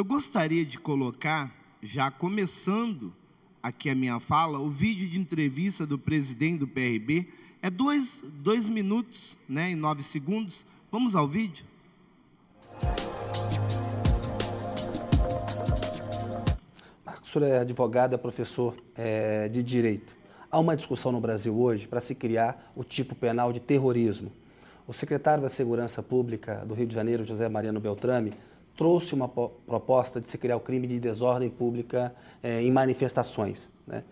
Eu gostaria de colocar, já começando aqui a minha fala, o vídeo de entrevista do presidente do PRB. É dois, dois minutos né, e nove segundos. Vamos ao vídeo? Marcos, o senhor é advogado, é professor é, de direito. Há uma discussão no Brasil hoje para se criar o tipo penal de terrorismo. O secretário da Segurança Pública do Rio de Janeiro, José Mariano Beltrame, trouxe uma proposta de se criar o crime de desordem pública eh, em manifestações. Né?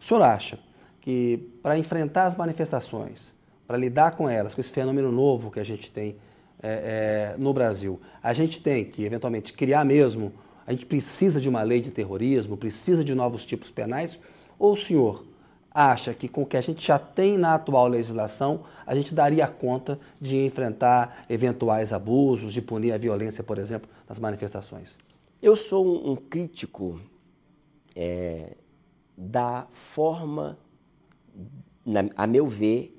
O senhor acha que para enfrentar as manifestações, para lidar com elas, com esse fenômeno novo que a gente tem eh, eh, no Brasil, a gente tem que eventualmente criar mesmo, a gente precisa de uma lei de terrorismo, precisa de novos tipos penais, ou o senhor acha que com o que a gente já tem na atual legislação, a gente daria conta de enfrentar eventuais abusos, de punir a violência, por exemplo, nas manifestações? Eu sou um, crítico é, da forma, na, a meu ver,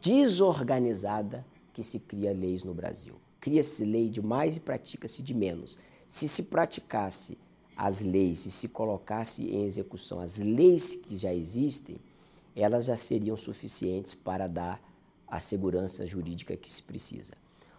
desorganizada que se cria leis no Brasil. Cria-se lei de mais e pratica-se de menos. Se se praticasse as leis, se se colocasse em execução as leis que já existem, elas já seriam suficientes para dar a segurança jurídica que se precisa.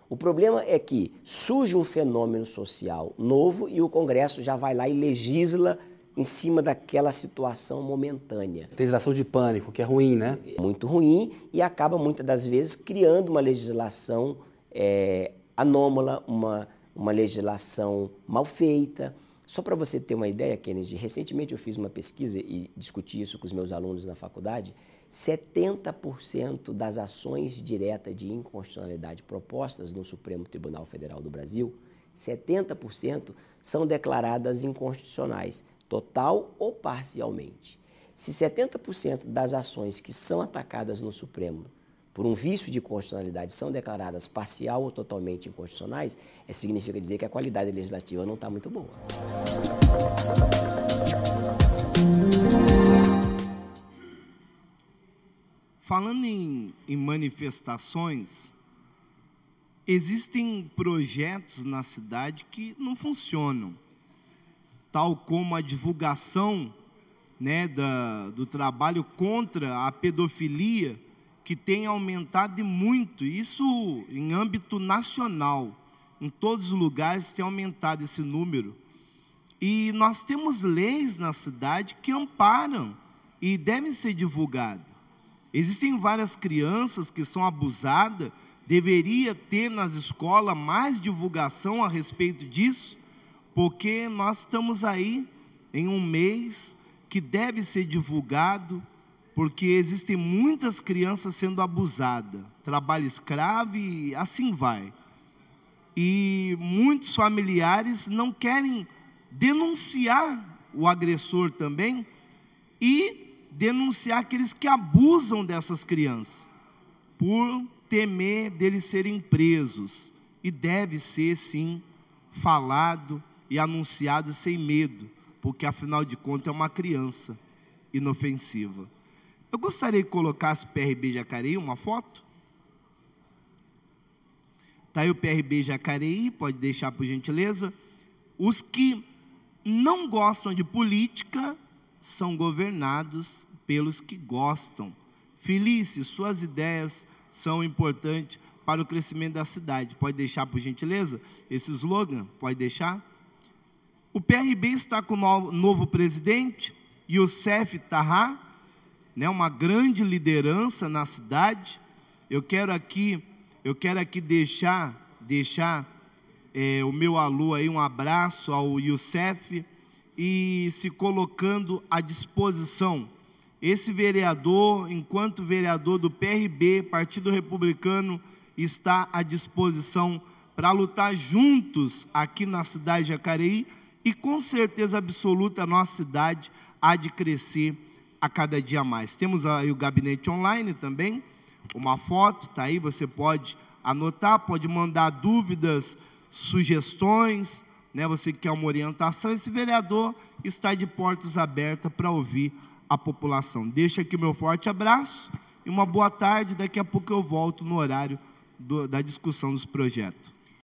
O problema é que surge um fenômeno social novo e o Congresso já vai lá e legisla em cima daquela situação momentânea. Tem legislação de pânico, que é ruim, né? Muito ruim e acaba muitas das vezes criando uma legislação é, anômala, uma, uma legislação mal feita, só para você ter uma ideia, Kennedy, recentemente eu fiz uma pesquisa e discuti isso com os meus alunos na faculdade. 70% das ações diretas de inconstitucionalidade propostas no Supremo Tribunal Federal do Brasil, 70% são declaradas inconstitucionais, total ou parcialmente. Se 70% das ações que são atacadas no Supremo por um vício de constitucionalidade são declaradas parcial ou totalmente inconstitucionais, é, significa dizer que a qualidade legislativa não está muito boa. Falando em, em manifestações, existem projetos na cidade que não funcionam, tal como a divulgação né, da, do trabalho contra a pedofilia que tem aumentado muito, isso em âmbito nacional, em todos os lugares tem aumentado esse número. E nós temos leis na cidade que amparam e devem ser divulgadas. Existem várias crianças que são abusadas, deveria ter nas escolas mais divulgação a respeito disso, porque nós estamos aí em um mês que deve ser divulgado, porque existem muitas crianças sendo abusadas, trabalho escravo e assim vai. E muitos familiares não querem denunciar o agressor também e denunciar aqueles que abusam dessas crianças, por temer deles serem presos. E deve ser, sim, falado e anunciado sem medo, porque afinal de contas é uma criança inofensiva. Eu gostaria que colocasse PRB Jacareí uma foto. Está aí o PRB Jacareí, pode deixar por gentileza. Os que não gostam de política são governados pelos que gostam. Felice, suas ideias são importantes para o crescimento da cidade. Pode deixar, por gentileza, esse slogan? Pode deixar? O PRB está com o novo presidente, Youssef Taha né, uma grande liderança na cidade. Eu quero aqui, eu quero aqui deixar, deixar é, o meu alô aí, um abraço ao Youssef e se colocando à disposição. Esse vereador, enquanto vereador do PRB, Partido Republicano, está à disposição para lutar juntos aqui na cidade de Jacareí e com certeza absoluta a nossa cidade há de crescer a cada dia mais. Temos aí o gabinete online também, uma foto, está aí, você pode anotar, pode mandar dúvidas, sugestões, né? Você quer uma orientação, esse vereador está de portas abertas para ouvir a população. Deixa aqui meu forte abraço e uma boa tarde. Daqui a pouco eu volto no horário do, da discussão dos projetos.